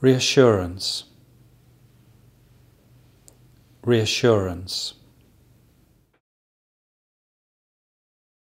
reassurance, reassurance.